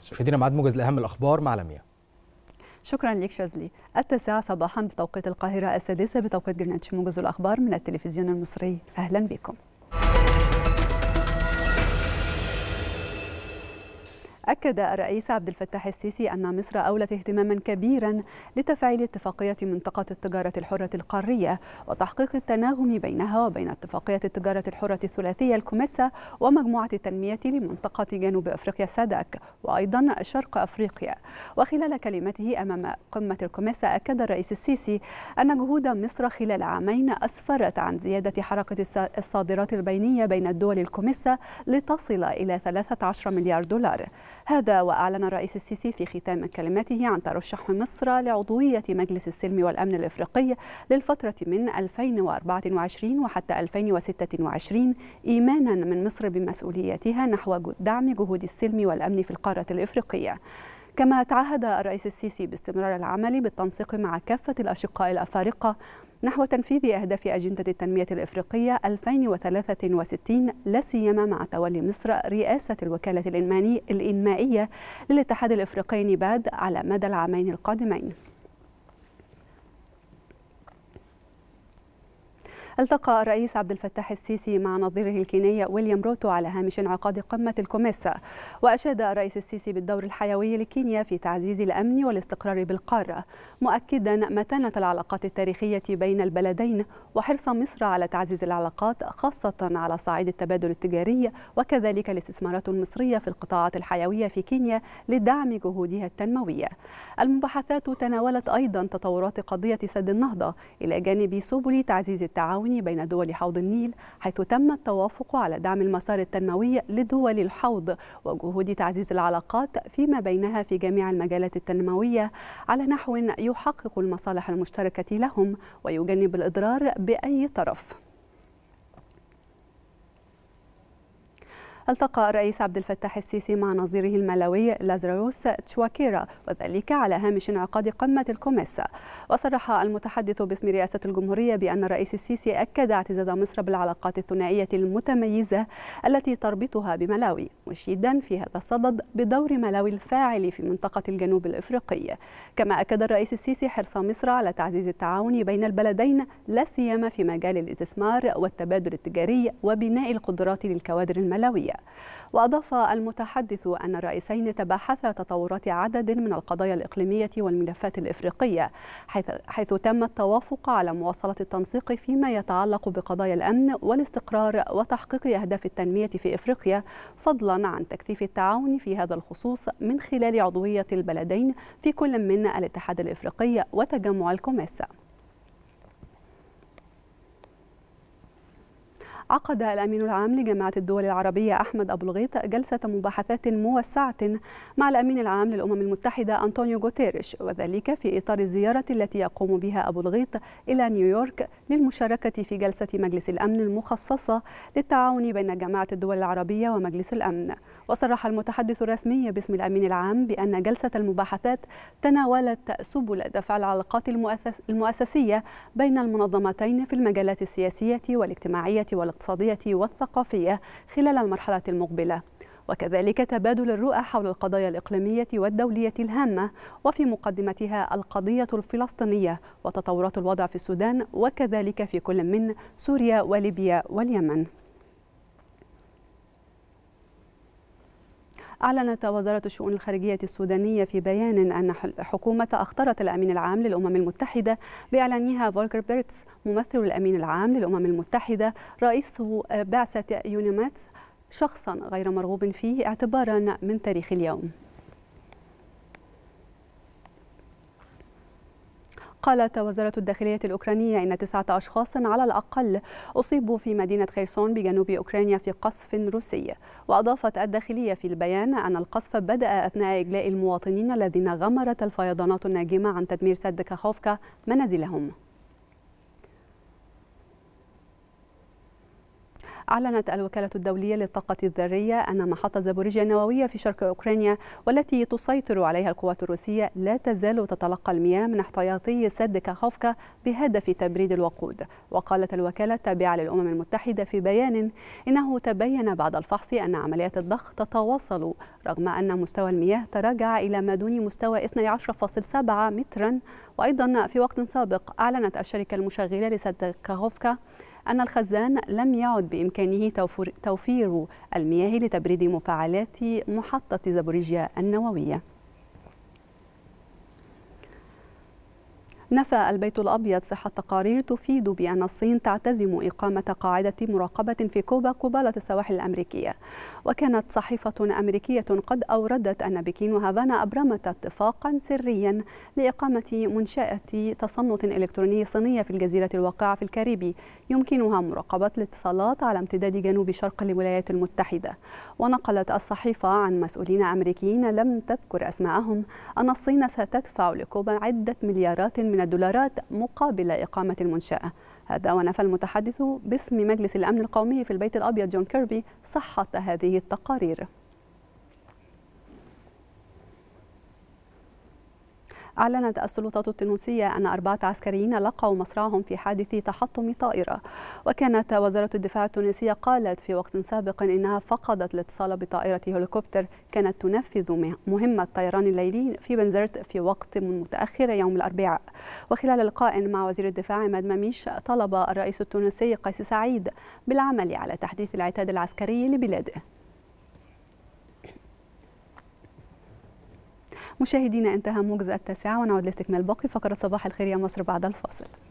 مشاهدينا معاد موجز لاهم الاخبار مع لميا شكرا لك شازلي التاسعة صباحا بتوقيت القاهرة السادسة بتوقيت جرينتش موجز الأخبار من التلفزيون المصري أهلا بكم أكد الرئيس عبد الفتاح السيسي أن مصر أولت اهتماما كبيرا لتفعيل اتفاقية منطقة التجارة الحرة القارية وتحقيق التناغم بينها وبين اتفاقية التجارة الحرة الثلاثية الكوميسا ومجموعة التنمية لمنطقة جنوب أفريقيا سادك وأيضا شرق أفريقيا وخلال كلمته أمام قمة الكوميسا أكد الرئيس السيسي أن جهود مصر خلال عامين أسفرت عن زيادة حركة الصادرات البينية بين الدول الكوميسا لتصل إلى 13 مليار دولار هذا وأعلن الرئيس السيسي في ختام كلمته عن ترشح مصر لعضوية مجلس السلم والأمن الإفريقي للفترة من 2024 وحتى 2026 إيمانا من مصر بمسؤوليتها نحو دعم جهود السلم والأمن في القارة الإفريقية كما تعهد الرئيس السيسي باستمرار العمل بالتنسيق مع كافة الأشقاء الأفارقة نحو تنفيذ أهداف أجندة التنمية الإفريقية 2063 لا سيما مع تولي مصر رئاسة الوكالة الإنمائية للاتحاد الإفريقي نيباد على مدى العامين القادمين التقى الرئيس عبد الفتاح السيسي مع نظيره الكيني ويليام روتو على هامش انعقاد قمة الكوميسا وأشاد الرئيس السيسي بالدور الحيوي لكينيا في تعزيز الأمن والاستقرار بالقارة مؤكدا متانة العلاقات التاريخية بين البلدين وحرص مصر على تعزيز العلاقات خاصة على صعيد التبادل التجاري وكذلك الاستثمارات المصرية في القطاعات الحيوية في كينيا لدعم جهودها التنموية المباحثات تناولت أيضا تطورات قضية سد النهضة إلى جانب سبل تعزيز التعاون التعاوني بين دول حوض النيل حيث تم التوافق على دعم المسار التنموي لدول الحوض وجهود تعزيز العلاقات فيما بينها في جميع المجالات التنموية على نحو يحقق المصالح المشتركة لهم ويجنب الإضرار بأي طرف التقى الرئيس عبد الفتاح السيسي مع نظيره الملاوي لازاروس تشواكيرا وذلك على هامش انعقاد قمة الكوميسا وصرح المتحدث باسم رئاسة الجمهورية بأن الرئيس السيسي أكد اعتزاز مصر بالعلاقات الثنائية المتميزة التي تربطها بملاوي مشيدا في هذا الصدد بدور ملاوي الفاعل في منطقة الجنوب الإفريقي كما أكد الرئيس السيسي حرص مصر على تعزيز التعاون بين البلدين لا سيما في مجال الاستثمار والتبادل التجاري وبناء القدرات للكوادر الملاوية وأضاف المتحدث أن الرئيسين تباحثا تطورات عدد من القضايا الإقليمية والملفات الإفريقية حيث, حيث تم التوافق على مواصلة التنسيق فيما يتعلق بقضايا الأمن والاستقرار وتحقيق أهداف التنمية في إفريقيا فضلا عن تكثيف التعاون في هذا الخصوص من خلال عضوية البلدين في كل من الاتحاد الإفريقي وتجمع الكوميسا عقد الأمين العام لجامعة الدول العربية أحمد أبو الغيط جلسة مباحثات موسعة مع الأمين العام للأمم المتحدة أنطونيو غوتيريش وذلك في إطار الزيارة التي يقوم بها أبو الغيط إلى نيويورك للمشاركة في جلسة مجلس الأمن المخصصة للتعاون بين جامعة الدول العربية ومجلس الأمن وصرح المتحدث الرسمي باسم الأمين العام بأن جلسة المباحثات تناولت سبل دفع العلاقات المؤسسية بين المنظمتين في المجالات السياسية والاجتماعية والاقتصادية الاقتصادية والثقافية خلال المرحلة المقبلة وكذلك تبادل الرؤى حول القضايا الإقليمية والدولية الهامة وفي مقدمتها القضية الفلسطينية وتطورات الوضع في السودان وكذلك في كل من سوريا وليبيا واليمن أعلنت وزارة الشؤون الخارجية السودانية في بيان أن الحكومة أخطرت الأمين العام للأمم المتحدة بإعلانها فولكر بيرتس ممثل الأمين العام للأمم المتحدة رئيس بعثة يونيمات شخصا غير مرغوب فيه اعتبارا من تاريخ اليوم قالت وزارة الداخلية الأوكرانية إن تسعة أشخاص على الأقل أصيبوا في مدينة خيرسون بجنوب أوكرانيا في قصف روسي وأضافت الداخلية في البيان أن القصف بدأ أثناء إجلاء المواطنين الذين غمرت الفيضانات الناجمة عن تدمير سد كاخوفكا منازلهم أعلنت الوكالة الدولية للطاقة الذرية أن محطة زابوريجيا النووية في شرق أوكرانيا والتي تسيطر عليها القوات الروسية لا تزال تتلقى المياه من احتياطي سد كاخوفكا بهدف تبريد الوقود وقالت الوكالة التابعة للأمم المتحدة في بيان إنه تبين بعد الفحص أن عمليات الضخ تتواصل رغم أن مستوى المياه تراجع إلى ما دون مستوى 12.7 مترا وأيضا في وقت سابق أعلنت الشركة المشغلة لسد كاخوفكا أن الخزان لم يعد بإمكانه توفير المياه لتبريد مفاعلات محطة زابوريجيا النووية نفى البيت الأبيض صحة تقارير تفيد بأن الصين تعتزم إقامة قاعدة مراقبة في كوبا قبالة السواحل الأمريكية وكانت صحيفة أمريكية قد أوردت أن بكين وهافانا أبرمت اتفاقا سريا لإقامة منشأة تصنت إلكتروني صينية في الجزيرة الواقعة في الكاريبي يمكنها مراقبة الاتصالات على امتداد جنوب شرق الولايات المتحدة ونقلت الصحيفة عن مسؤولين أمريكيين لم تذكر أسماءهم أن الصين ستدفع لكوبا عدة مليارات من من الدولارات مقابل إقامة المنشأة هذا ونفى المتحدث باسم مجلس الأمن القومي في البيت الأبيض جون كيربي صحة هذه التقارير أعلنت السلطات التونسية أن أربعة عسكريين لقوا مصرعهم في حادث تحطم طائرة وكانت وزارة الدفاع التونسية قالت في وقت سابق إنها فقدت الاتصال بطائرة هليكوبتر كانت تنفذ مهمة طيران الليلي في بنزرت في وقت متأخر يوم الأربعاء وخلال لقاء مع وزير الدفاع عماد مميش طلب الرئيس التونسي قيس سعيد بالعمل على تحديث العتاد العسكري لبلاده مشاهدينا انتهى موجز التاسعة ونعود لاستكمال باقي فقرة صباح الخير يا مصر بعد الفاصل